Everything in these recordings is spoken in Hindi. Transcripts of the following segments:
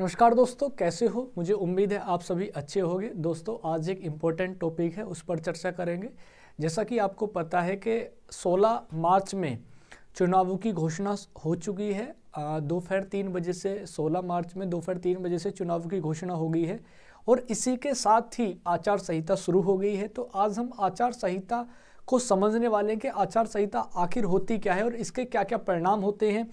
नमस्कार दोस्तों कैसे हो मुझे उम्मीद है आप सभी अच्छे होंगे दोस्तों आज एक इम्पोर्टेंट टॉपिक है उस पर चर्चा करेंगे जैसा कि आपको पता है कि 16 मार्च में चुनावों की घोषणा हो चुकी है दोपहर तीन बजे से 16 मार्च में दोपहर तीन बजे से चुनाव की घोषणा हो गई है और इसी के साथ ही आचार संहिता शुरू हो गई है तो आज हम आचार संहिता को समझने वाले हैं कि आचार संहिता आखिर होती क्या है और इसके क्या क्या परिणाम होते हैं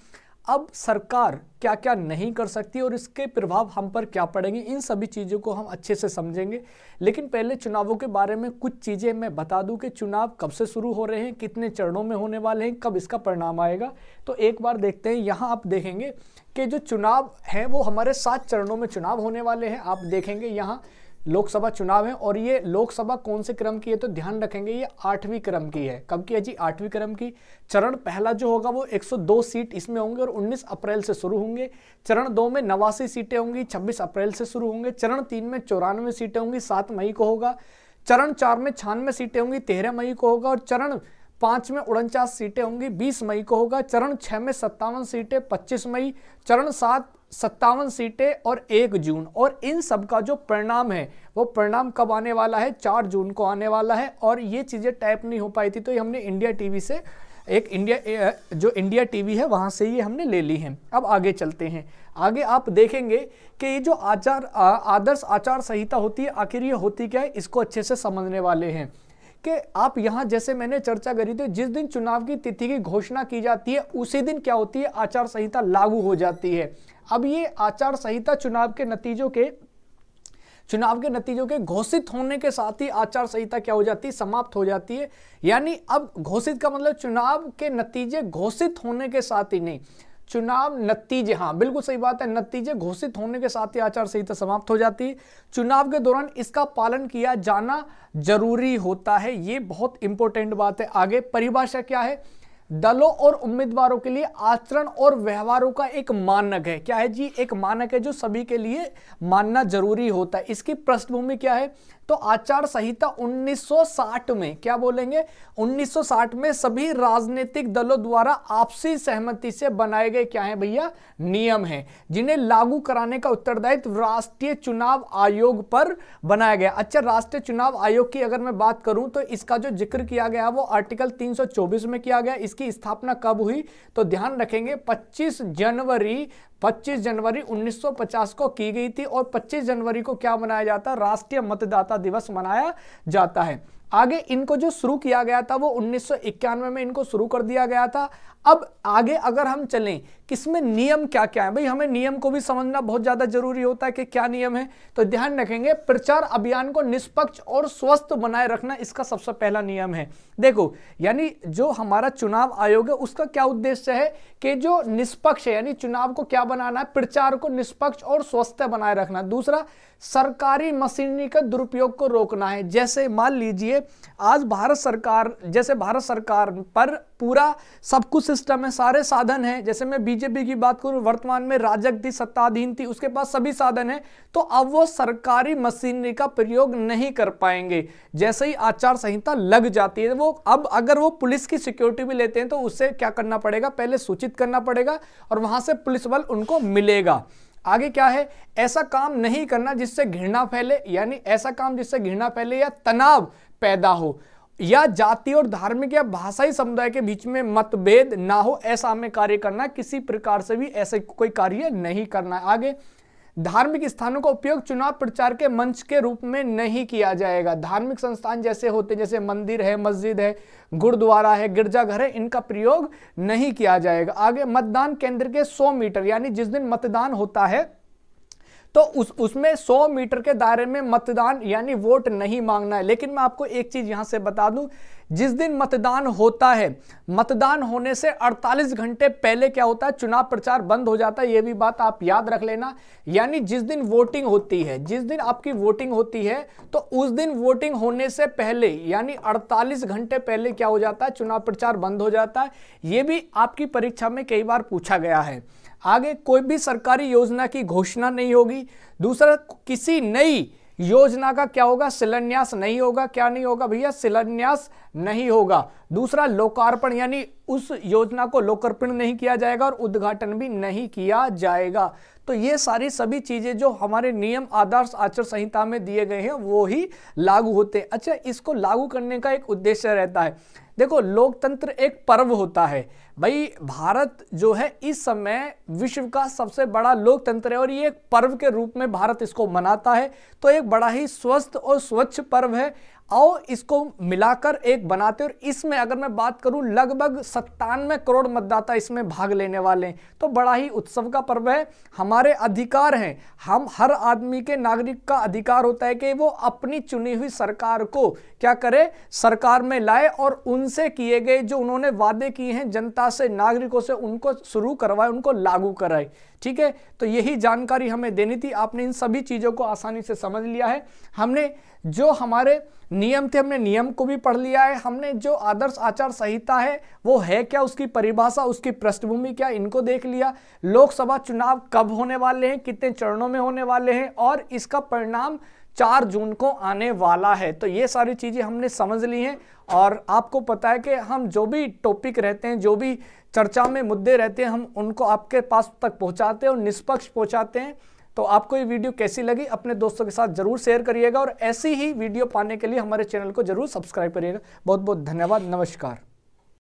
अब सरकार क्या क्या नहीं कर सकती और इसके प्रभाव हम पर क्या पड़ेंगे इन सभी चीज़ों को हम अच्छे से समझेंगे लेकिन पहले चुनावों के बारे में कुछ चीज़ें मैं बता दूं कि चुनाव कब से शुरू हो रहे हैं कितने चरणों में होने वाले हैं कब इसका परिणाम आएगा तो एक बार देखते हैं यहाँ आप देखेंगे कि जो चुनाव हैं वो हमारे सात चरणों में चुनाव होने वाले हैं आप देखेंगे यहाँ लोकसभा चुनाव है और ये लोकसभा कौन से क्रम की है तो ध्यान रखेंगे ये आठवीं क्रम की है कब की है जी आठवीं क्रम की चरण पहला जो होगा वो 102 सीट इसमें होंगे और 19 अप्रैल से शुरू होंगे चरण दो में नवासी सीटें होंगी 26 अप्रैल से शुरू होंगे चरण तीन में चौरानवे सीटें होंगी सात मई को होगा चरण चार में छियानवे सीटें होंगी तेरह मई को होगा और चरण पाँच में उनचास सीटें होंगी बीस मई को होगा चरण छः में सत्तावन सीटें पच्चीस मई चरण सात सत्तावन सीटें और एक जून और इन सब का जो परिणाम है वो परिणाम कब आने वाला है चार जून को आने वाला है और ये चीज़ें टाइप नहीं हो पाई थी तो ये हमने इंडिया टीवी से एक इंडिया जो इंडिया टीवी है वहाँ से ये हमने ले ली है अब आगे चलते हैं आगे आप देखेंगे कि ये जो आचार आदर्श आचार संहिता होती है आखिर ये होती क्या है इसको अच्छे से समझने वाले हैं कि आप यहाँ जैसे मैंने चर्चा करी थी जिस दिन चुनाव की तिथि की घोषणा की जाती है उसी दिन क्या होती है आचार संहिता लागू हो जाती है अब ये आचार संहिता चुनाव के नतीजों के चुनाव के नतीजों के घोषित होने के साथ ही आचार संहिता क्या हो जाती है समाप्त हो जाती है यानी अब घोषित का मतलब चुनाव के नतीजे घोषित होने के साथ ही नहीं चुनाव नतीजे हाँ बिल्कुल सही बात है नतीजे घोषित होने के साथ ही आचार संहिता समाप्त हो जाती है चुनाव के दौरान इसका पालन किया जाना जरूरी होता है ये बहुत इंपॉर्टेंट बात है आगे परिभाषा क्या है दलों और उम्मीदवारों के लिए आचरण और व्यवहारों का एक मानक है क्या है जी एक मानक है जो सभी के लिए मानना जरूरी होता है इसकी पृष्ठभूमि क्या है तो आचार संहिता 1960 में क्या बोलेंगे 1960 में सभी राजनीतिक दलों द्वारा आपसी सहमति से बनाए गए क्या है भैया नियम है जिन्हें लागू कराने का उत्तरदायित्व राष्ट्रीय चुनाव आयोग पर बनाया गया अच्छा राष्ट्रीय चुनाव आयोग की अगर मैं बात करूं तो इसका जो जिक्र किया गया वो आर्टिकल 324 में किया गया इसकी स्थापना कब हुई तो ध्यान रखेंगे पच्चीस जनवरी 25 जनवरी 1950 को की गई थी और 25 जनवरी को क्या बनाया जाता राष्ट्रीय मतदाता दिवस मनाया जाता है आगे इनको जो शुरू किया गया था वो उन्नीस में इनको शुरू कर दिया गया था अब आगे अगर हम चलें किसमें नियम क्या क्या है भाई हमें नियम को भी समझना बहुत ज़्यादा जरूरी होता है कि क्या नियम है तो ध्यान रखेंगे प्रचार अभियान को निष्पक्ष और स्वस्थ बनाए रखना इसका सबसे पहला नियम है देखो यानी जो हमारा चुनाव आयोग है उसका क्या उद्देश्य है कि जो निष्पक्ष है यानी चुनाव को क्या बनाना है प्रचार को निष्पक्ष और स्वस्थ बनाए रखना दूसरा सरकारी मशीनरी का दुरुपयोग को रोकना है जैसे मान लीजिए देखिए आज भारत सरकार जैसे भारत सरकार पर पूरा सब कुछ सिस्टम है सारे साधन हैं जैसे मैं बीजेपी की बात करूं वर्तमान में राजक थी सत्ताधीन थी उसके पास सभी साधन हैं तो अब वो सरकारी मशीनरी का प्रयोग नहीं कर पाएंगे जैसे ही आचार संहिता लग जाती है वो अब अगर वो पुलिस की सिक्योरिटी भी लेते हैं तो उससे क्या करना पड़ेगा पहले सूचित करना पड़ेगा और वहां से पुलिस बल उनको मिलेगा आगे क्या है ऐसा काम नहीं करना जिससे घृणा फैले यानी ऐसा काम जिससे घृणा फैले या तनाव पैदा हो या जाति और धार्मिक या भाषाई समुदाय के बीच में मतभेद ना हो ऐसा हमें कार्य करना किसी प्रकार से भी ऐसे कोई कार्य नहीं करना आगे धार्मिक स्थानों का उपयोग चुनाव प्रचार के मंच के रूप में नहीं किया जाएगा धार्मिक संस्थान जैसे होते हैं जैसे मंदिर है मस्जिद है गुरुद्वारा है गिरजाघर है इनका प्रयोग नहीं किया जाएगा आगे मतदान केंद्र के 100 मीटर यानी जिस दिन मतदान होता है तो उस उसमें 100 मीटर के दायरे में मतदान यानी वोट नहीं मांगना है लेकिन मैं आपको एक चीज़ यहां से बता दूं जिस दिन मतदान होता है मतदान होने से 48 घंटे पहले क्या होता है चुनाव प्रचार बंद हो जाता है ये भी बात आप याद रख लेना यानी जिस दिन वोटिंग होती है जिस दिन आपकी वोटिंग होती है तो उस दिन वोटिंग होने से पहले यानी 48 घंटे पहले क्या हो जाता है चुनाव प्रचार बंद हो जाता है ये भी आपकी परीक्षा में कई बार पूछा गया है आगे कोई भी सरकारी योजना की घोषणा नहीं होगी दूसरा किसी नई योजना का क्या होगा शिलान्यास नहीं होगा क्या नहीं होगा भैया शिलान्यास नहीं होगा दूसरा लोकार्पण यानी उस योजना को लोकार्पण नहीं किया जाएगा और उद्घाटन भी नहीं किया जाएगा तो ये सारी सभी चीज़ें जो हमारे नियम आदर्श आचार संहिता में दिए गए हैं वो ही लागू होते हैं अच्छा इसको लागू करने का एक उद्देश्य रहता है देखो लोकतंत्र एक पर्व होता है भाई भारत जो है इस समय विश्व का सबसे बड़ा लोकतंत्र है और ये एक पर्व के रूप में भारत इसको मनाता है तो एक बड़ा ही स्वस्थ और स्वच्छ पर्व है आओ इसको मिलाकर एक बनाते और इसमें अगर मैं बात करूं लगभग सत्तानवे करोड़ मतदाता इसमें भाग लेने वाले हैं तो बड़ा ही उत्सव का पर्व है हमारे अधिकार हैं हम हर आदमी के नागरिक का अधिकार होता है कि वो अपनी चुनी हुई सरकार को क्या करे सरकार में लाए और उनसे किए गए जो उन्होंने वादे किए हैं जनता से नागरिकों से उनको शुरू करवाए उनको लागू कराए ठीक है तो यही जानकारी हमें देनी थी आपने इन सभी चीज़ों को आसानी से समझ लिया है हमने जो हमारे नियम थे हमने नियम को भी पढ़ लिया है हमने जो आदर्श आचार संहिता है वो है क्या उसकी परिभाषा उसकी पृष्ठभूमि क्या इनको देख लिया लोकसभा चुनाव कब होने वाले हैं कितने चरणों में होने वाले हैं और इसका परिणाम चार जून को आने वाला है तो ये सारी चीज़ें हमने समझ ली हैं और आपको पता है कि हम जो भी टॉपिक रहते हैं जो भी चर्चा में मुद्दे रहते हैं हम उनको आपके पास तक पहुंचाते हैं और निष्पक्ष पहुंचाते हैं तो आपको ये वीडियो कैसी लगी अपने दोस्तों के साथ जरूर शेयर करिएगा और ऐसी ही वीडियो पाने के लिए हमारे चैनल को जरूर सब्सक्राइब करिएगा बहुत बहुत धन्यवाद नमस्कार